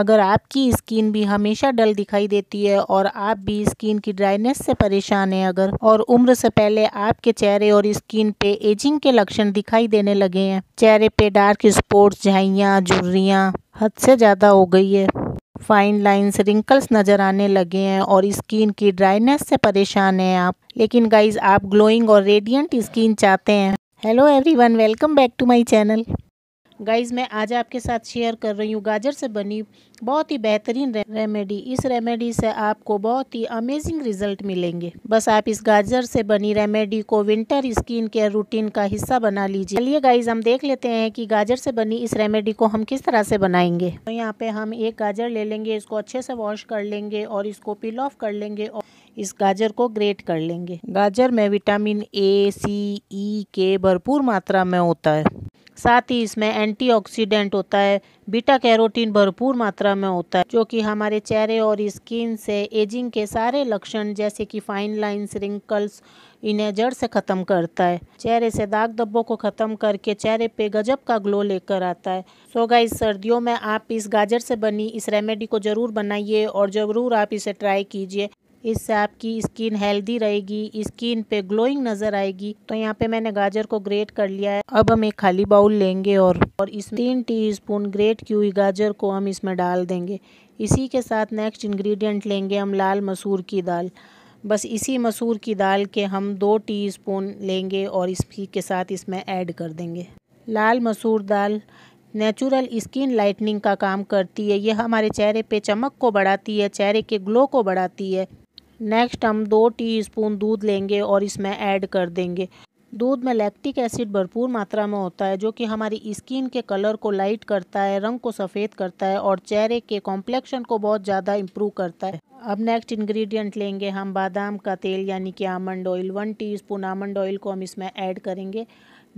अगर आपकी स्किन भी हमेशा डल दिखाई देती है और आप भी स्किन की ड्राइनेस से परेशान हैं अगर और उम्र से पहले आपके चेहरे और स्किन पे एजिंग के लक्षण दिखाई देने लगे हैं चेहरे पे डार्क स्पॉट्स झाइयाँ झुर्रियाँ हद से ज़्यादा हो गई है फाइन लाइंस रिंकल्स नज़र आने लगे हैं और स्किन की ड्राइनेस से परेशान हैं आप लेकिन गाइज आप ग्लोइंग और रेडियंट स्किन चाहते हैं hello everyone welcome back to my channel guys मैं आज आपके साथ शेयर कर रही हूँ गाजर से बनी बहुत ही बेहतरीन रेमेडी इस रेमेडी से आपको बहुत ही अमेजिंग रिजल्ट मिलेंगे बस आप इस गाजर से बनी रेमेडी को विंटर स्किन केयर रूटीन का हिस्सा बना लीजिए चलिए गाइज हम देख लेते हैं कि गाजर से बनी इस रेमेडी को हम किस तरह से बनाएंगे तो यहाँ पे हम एक गाजर ले लेंगे इसको अच्छे से वॉश कर लेंगे और इसको पिल ऑफ कर लेंगे और इस गाजर को ग्रेट कर लेंगे गाजर में विटामिन ए सी ई के भरपूर मात्रा में होता है साथ ही इसमें एंटीऑक्सीडेंट होता है बीटा कैरोटीन भरपूर मात्रा में होता है जो कि हमारे चेहरे और स्किन से एजिंग के सारे लक्षण जैसे कि फाइन लाइंस रिंकल्स इन्हें जड़ से ख़त्म करता है चेहरे से दाग धब्बों को ख़त्म करके चेहरे पे गजब का ग्लो लेकर आता है सो गाइस सर्दियों में आप इस गाजर से बनी इस रेमेडी को ज़रूर बनाइए और ज़रूर आप इसे ट्राई कीजिए इससे आपकी स्किन हेल्दी रहेगी स्किन पे ग्लोइंग नज़र आएगी तो यहाँ पे मैंने गाजर को ग्रेट कर लिया है अब हम एक खाली बाउल लेंगे और और इसमें तीन टी स्पून ग्रेट की हुई गाजर को हम इसमें डाल देंगे इसी के साथ नेक्स्ट इंग्रेडिएंट लेंगे हम लाल मसूर की दाल बस इसी मसूर की दाल के हम दो टी लेंगे और इसी के साथ इसमें ऐड कर देंगे लाल मसूर दाल नेचुरल स्किन लाइटनिंग का काम करती है यह हमारे चेहरे पे चमक को बढ़ाती है चेहरे के ग्लो को बढ़ाती है नेक्स्ट हम दो टीस्पून दूध लेंगे और इसमें ऐड कर देंगे दूध में लैक्टिक एसिड भरपूर मात्रा में होता है जो कि हमारी स्किन के कलर को लाइट करता है रंग को सफ़ेद करता है और चेहरे के कॉम्प्लेक्शन को बहुत ज़्यादा इम्प्रूव करता है अब नेक्स्ट इंग्रेडिएंट लेंगे हम बादाम का तेल यानी कि almond oil one teaspoon almond oil को हम इसमें ऐड करेंगे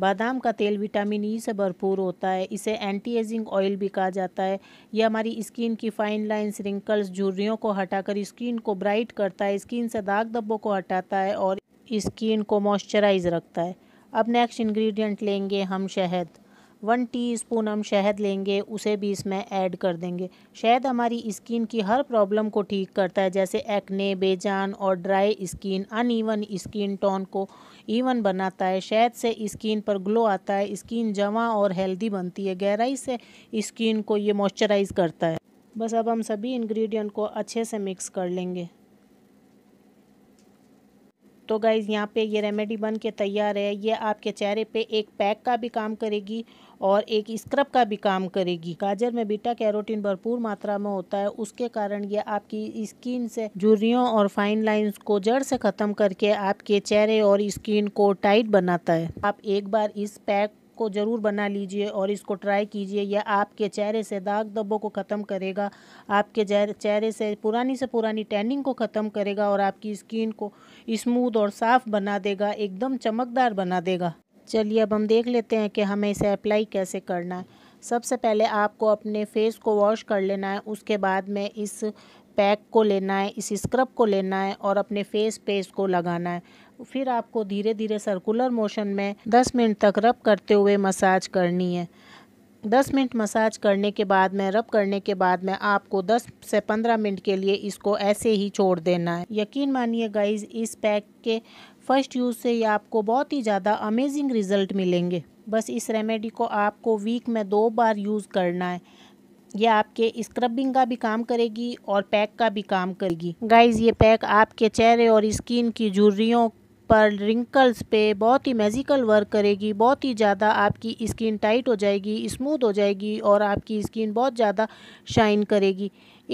बादाम का तेल विटामिन ई से भरपूर होता है इसे एंटी एजिंग ऑयल भी कहा जाता है यह हमारी स्किन की फाइन लाइन्स रिंकल्स झुर्रियों को हटाकर स्किन को ब्राइट करता है स्किन से दाग धब्बों को हटाता है और स्किन को मॉइस्चराइज रखता है अब नेक्स्ट इंग्रेडिएंट लेंगे हम शहद वन टीस्पून हम शहद लेंगे उसे भी इसमें ऐड कर देंगे शहद हमारी स्किन की हर प्रॉब्लम को ठीक करता है जैसे एक्ने बेजान और dry skin uneven skin tone को इवन बनाता है शहद से स्किन पर ग्लो आता है स्किन जमा और हेल्दी बनती है गहराई से स्किन को ये मॉइस्चराइज करता है बस अब हम सभी इंग्रेडिएंट को अच्छे से मिक्स कर लेंगे तो गाइज़ यहाँ पे ये रेमेडी बन के तैयार है ये आपके चेहरे पे एक पैक का भी काम करेगी और एक स्क्रब का भी काम करेगी गाजर में बीटा कैरोटीन भरपूर मात्रा में होता है उसके कारण ये आपकी स्किन से जुरियों और फाइन लाइंस को जड़ से ख़त्म करके आपके चेहरे और स्किन को टाइट बनाता है आप एक बार इस पैक को ज़रूर बना लीजिए और इसको ट्राई कीजिए यह आपके चेहरे से दाग धब्बों को ख़त्म करेगा आपके चेहरे से पुरानी से पुरानी टैनिंग को ख़त्म करेगा और आपकी स्किन को स्मूथ और साफ़ बना देगा एकदम चमकदार बना देगा चलिए अब हम देख लेते हैं कि हमें इसे अप्लाई कैसे करना है सबसे पहले आपको अपने फेस को वॉश कर लेना है उसके बाद में इस पैक को लेना है इस स्क्रब को लेना है और अपने फेस पे इसको लगाना है फिर आपको धीरे धीरे सर्कुलर मोशन में 10 मिनट तक रब करते हुए मसाज करनी है 10 मिनट मसाज करने के बाद में रब करने के बाद में आपको 10 से 15 मिनट के लिए इसको ऐसे ही छोड़ देना है यकीन मानिए गाइज इस पैक के फर्स्ट यूज़ से ही आपको बहुत ही ज़्यादा अमेजिंग रिज़ल्ट मिलेंगे बस इस रेमेडी को आपको वीक में दो बार यूज़ करना है यह आपके स्क्रबिंग का भी काम करेगी और पैक का भी काम करेगी गाइज़ ये पैक आपके चेहरे और स्किन की जुर्रियों पर रिंकल्स पे बहुत ही मैजिकल वर्क करेगी बहुत ही ज़्यादा आपकी स्किन टाइट हो जाएगी स्मूथ हो जाएगी और आपकी स्किन बहुत ज़्यादा शाइन करेगी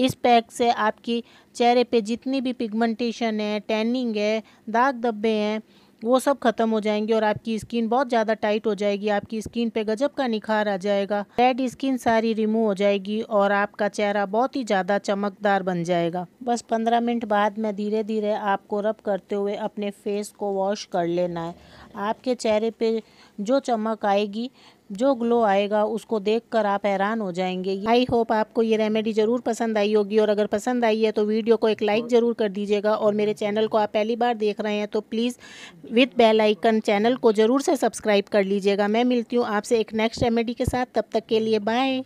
इस पैक से आपकी चेहरे पे जितनी भी पिगमेंटेशन है टैनिंग है दाग धब्बे हैं वो सब खत्म हो जाएंगे और आपकी स्किन बहुत ज़्यादा टाइट हो जाएगी आपकी स्किन पे गजब का निखार आ जाएगा रेड स्किन सारी रिमूव हो जाएगी और आपका चेहरा बहुत ही ज़्यादा चमकदार बन जाएगा बस पंद्रह मिनट बाद में धीरे धीरे आपको रब करते हुए अपने फेस को वॉश कर लेना है आपके चेहरे पर जो चमक आएगी जो ग्लो आएगा उसको देखकर आप हैरान हो जाएंगे आई होप आपको ये रेमेडी ज़रूर पसंद आई होगी और अगर पसंद आई है तो वीडियो को एक लाइक ज़रूर कर दीजिएगा और मेरे चैनल को आप पहली बार देख रहे हैं तो please with bell icon channel को ज़रूर से सब्सक्राइब कर लीजिएगा मैं मिलती हूँ आपसे एक नेक्स्ट रेमेडी के साथ तब तक के लिए बाय